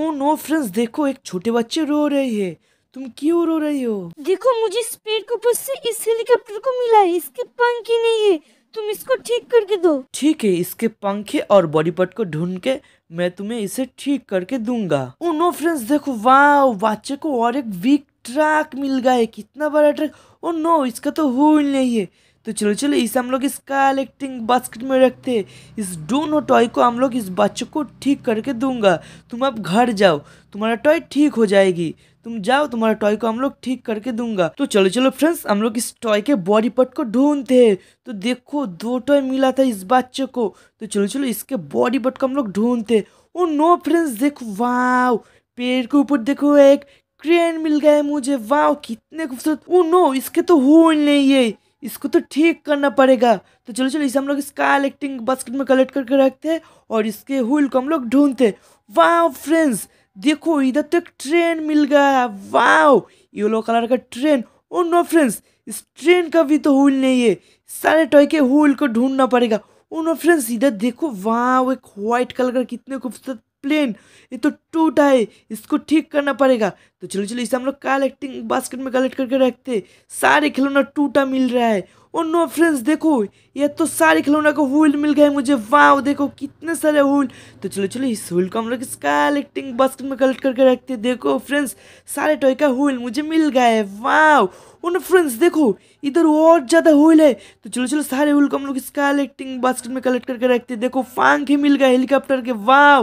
ओ no friends देखो एक छोटे बच्चे रो रही है तुम क्यों रो रही हो देखो मुझे स्पीड के ऊपर से इस हेलीकॉप्टर को मिला है इसके पंख ही नहीं है तुम इसको ठीक करके दो ठीक है इसके पंखे और बॉडी पार्ट को ढूंढ के मैं तुम्हें इसे ठीक करके दूंगा ओ नो फ्रेंड्स देखो वाह बच्चे को और एक वीक ट्रक मिल गया है कितना बड़ा ट्रक ओ नो इसका तो हुल नहीं है तो चलो चलो इसे हम लोग इस कलेक्टिंग बास्केट में रखते हैं इस दोनों टॉय को हम लोग इस बच्चे को ठीक करके दूंगा तुम अब घर जाओ तुम्हारा टॉय ठीक हो जाएगी तुम जाओ तुम्हारा टॉय को हम लोग ठीक करके दूंगा तो चलो चलो फ्रेंड्स हम लोग इस टॉय के बॉडी पार्ट को ढूंढते हैं तो देखो दो टॉय मिला था इस बच्चे को तो चलो चलो इसके बॉडी पार्ट को हम लोग ढूंढते ओ नो फ्रेंड्स देखो वाह पेड़ के ऊपर देखो एक क्रेन मिल गया है मुझे वाह कितने खूबसूरत ओ नो इसके तो हो नहीं है इसको तो ठीक करना पड़ेगा तो चलो चलो इसे हम लोग इसका इलेक्टिंग बास्केट में कलेक्ट करके रखते हैं और इसके हुल को हम लोग ढूंढते वाह फ्रेंड्स देखो इधर तो एक ट्रेन मिल गया वाह येलो कलर का ट्रेन ओ नो फ्रेंड्स इस ट्रेन का भी तो हुल नहीं है सारे टॉय के हुल को ढूंढना पड़ेगा ओ नो फ्रेंड्स इधर देखो वाह एक व्हाइट कलर का कितने खूबसूरत प्लेन ये तो टूटा है इसको ठीक करना पड़ेगा तो चलो चलो इसे हम लोग कलेक्टिंग बास्केट में कलेक्ट करके रखते सारे खिलौना टूटा मिल रहा है और नो फ्रेंड्स देखो ये तो सारे खिलौना को हुल मिल गए मुझे वाह देखो कितने सारे हुल तो चलो चलो इस हुल को हम लोग कलेक्टिंग बास्केट में कलेक्ट करके रखते देखो फ्रेंड्स सारे टॉय का हुल मुझे मिल गए वाह उन फ्रेंड्स देखो इधर और ज़्यादा हुल है तो चलो चलो सारे हुल को हम लोग कलेक्टिंग बास्केट में कलेक्ट करके रखते देखो फांग ही मिल गए हेलीकॉप्टर के वाह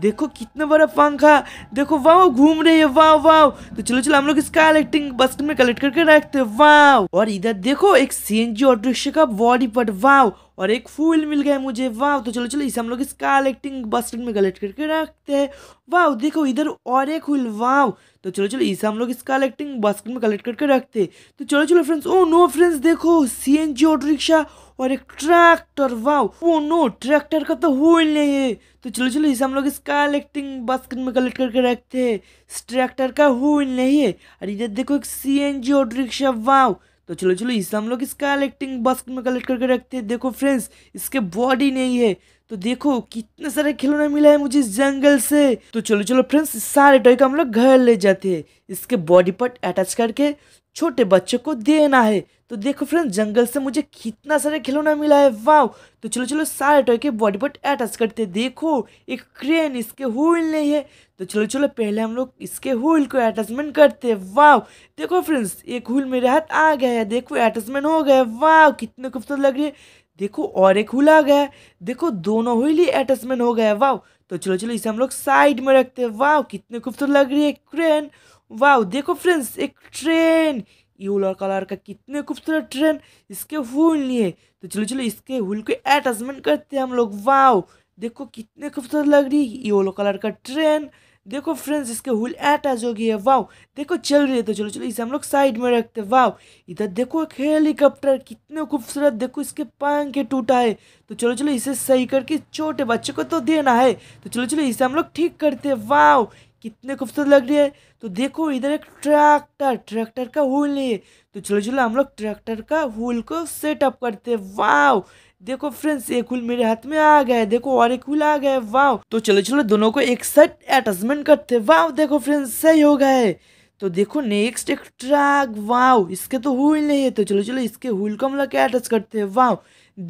देखो कितना बड़ा पंखा देखो वाह घूम रहे है वाह वाह तो चलो चलो हम लोग इसका कलेक्टिंग बास्केट में कलेक्ट करके रखते हैं वाह और इधर देखो एक सी केंजी और दृश्य का बॉडी पार्ट वाव और एक फूल मिल गया मुझे वाव तो चलो चलो इसे हम लोग इस कलेक्टिंग बास्केट में कलेक्ट करके रखते हैं वाव देखो इधर और एक हुल वाव तो चलो चलो इसे हम लोग इस कलेक्टिंग बास्केट में कलेक्ट करके रखते हैं तो चलो चलो फ्रेंड्स ओ नो फ्रेंड्स देखो C N G auto rickshaw और एक tractor wow oh no tractor का तो हुई नहीं है तो चलो चलो इसे हम लोग इस कलेक्टिंग बास्केट में कलेक्ट करके रखते हैं ट्रैक्टर का हुई नहीं है और इधर देखो एक C N G auto rickshaw wow तो चलो चलो इसे हम लोग इसका कलेक्टिंग बस्क में कलेक्ट करके रखते हैं देखो फ्रेंड्स इसके बॉडी नहीं है तो देखो कितने सारे खिलौने मिला है मुझे इस जंगल से तो चलो चलो फ्रेंड्स सारे टॉय का हम लोग घर ले जाते हैं इसके बॉडी पार्ट अटैच करके छोटे बच्चों को देना है तो देखो फ्रेंड जंगल से मुझे कितना सारे खिलौना मिला है वाव तो चलो चलो सारे टॉय के बॉडी पर अटैच करते देखो एक क्रेन इसके होल नहीं है तो चलो चलो पहले हम लोग इसके होल को अटैचमेंट करते वाव देखो फ्रेंड्स एक होल मेरे हाथ आ गया है देखो अटैचमेंट हो गया वाव कितने खूबसूरत लग रही है देखो और एक हुल आ गया देखो दोनों हुई ही अटैचमेंट हो गया है वाव तो चलो चलो इसे हम लोग साइड में रखते हैं वाव कितने खूबसूरत लग रही है क्रेन वाह देखो फ्रेंड्स एक ट्रेन योलो कलर का कितने खूबसूरत ट्रेन इसके हुल नहीं है तो चलो चलो इसके हुल को एडजस्टमेंट करते हैं हम लोग वाह देखो कितने खूबसूरत लग रही है योलो कलर का ट्रेन देखो फ्रेंड्स इसके हुल अटैच हो गई है वाव देखो चल रही है तो चलो चलो इसे हम लोग साइड में रखते हैं वाह इधर देखो एक हेलीकॉप्टर कितने खूबसूरत देखो इसके पंखे टूटा है तो चलो चलो इसे सही करके छोटे बच्चे को तो देना है तो चलो चलो इसे हम लोग ठीक करते हैं वाह कितने खूबसूरत लग रही है तो देखो इधर एक ट्रैक्टर ट्रैक्टर का हुल है तो चलो चलो हम लोग ट्रैक्टर का हुल को सेटअप करते हैं वाव देखो फ्रेंड्स एक हुल मेरे हाथ में आ गया देखो और एक हुल आ गया वाव तो चलो चलो दोनों को एक साथ अटैचमेंट करते वाव देखो फ्रेंड्स सही हो गए तो देखो नेक्स्ट एक ट्रैक वाव इसके तो हुल नहीं है तो चलो चलो इसके हुल को हम लोग क्या अटैच करते हैं वाव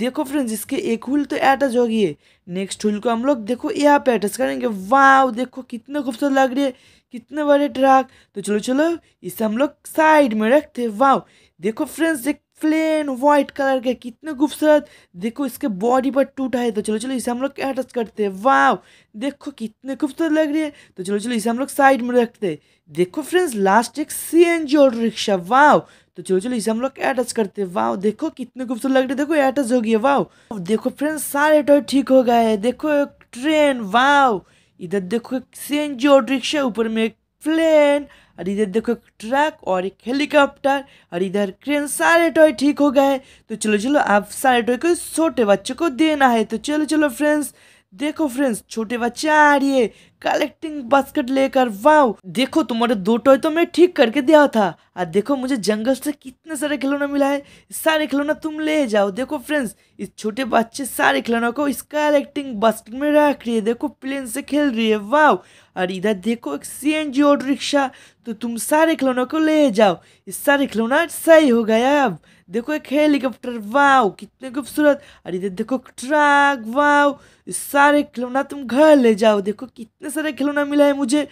देखो फ्रेंड्स इसके एक हुल तो अटैच हो गई है नेक्स्ट हुल को हम लोग देखो यहाँ पे अटैच करेंगे वाव देखो कितने खूबसूरत लग रही है कितने बड़े ट्रैक तो चलो चलो इसे हम लोग साइड में रखते हैं वाव देखो फ्रेंड्स एक प्लेन व्हाइट कलर के कितने खूबसूरत देखो इसके बॉडी पर टूटा है तो चलो चलो इसे हम लोग क्या टच करते हैं वाव देखो कितने खूबसूरत लग रही है तो चलो चलो इसे हम लोग साइड में रखते हैं देखो फ्रेंड्स लास्ट एक C N G auto rickshaw wow तो चलो चलो इसे हम लोग अटैच करते हैं वाव देखो कितने खूबसूरत लग रहे देखो एटच हो गया वाओ देखो फ्रेंड्स सारे टॉय ठीक हो गए देखो एक ट्रेन वाओ इधर देखो एक C N G auto rickshaw ऊपर में एक प्लेन और इधर देखो एक ट्रक और एक हेलीकॉप्टर और इधर क्रेन सारे टॉय ठीक हो गए तो चलो चलो आप सारे टॉय को छोटे बच्चों को देना है तो चलो चलो फ्रेंड्स देखो फ्रेंड्स छोटे बच्चे आ रही है कलेक्टिंग बास्केट लेकर वाओ देखो तुम्हारे दो टॉय तो मैं ठीक करके दिया था और देखो मुझे जंगल से कितने सारे खिलौना मिला है सारे खिलौना तुम ले जाओ देखो फ्रेंड्स इस छोटे बच्चे सारे खिलौना को इस कलेक्टिंग बास्केट में रख रही है देखो प्लेन से खेल रही है वाओ और इधर देखो एक C N G auto rickshaw तो तुम सारे खिलौनों को ले जाओ इस सारे खिलौना सही हो गया अब देखो एक हेलीकॉप्टर वाओ कितने खूबसूरत और इधर देखो ट्रक वाओ इस सारे खिलौना तुम घर ले जाओ देखो कितने सारे खिलौना मिला है मुझे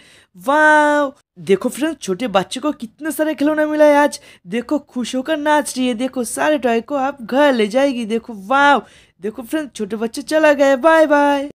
वाह देखो फ्रेंड्स छोटे बच्चे को कितने सारे खिलौना मिला है आज देखो खुश होकर नाच रही है देखो सारे टॉय को आप घर ले जाएगी देखो वाह देखो फ्रेंड्स छोटे बच्चे चला गए बाय बाय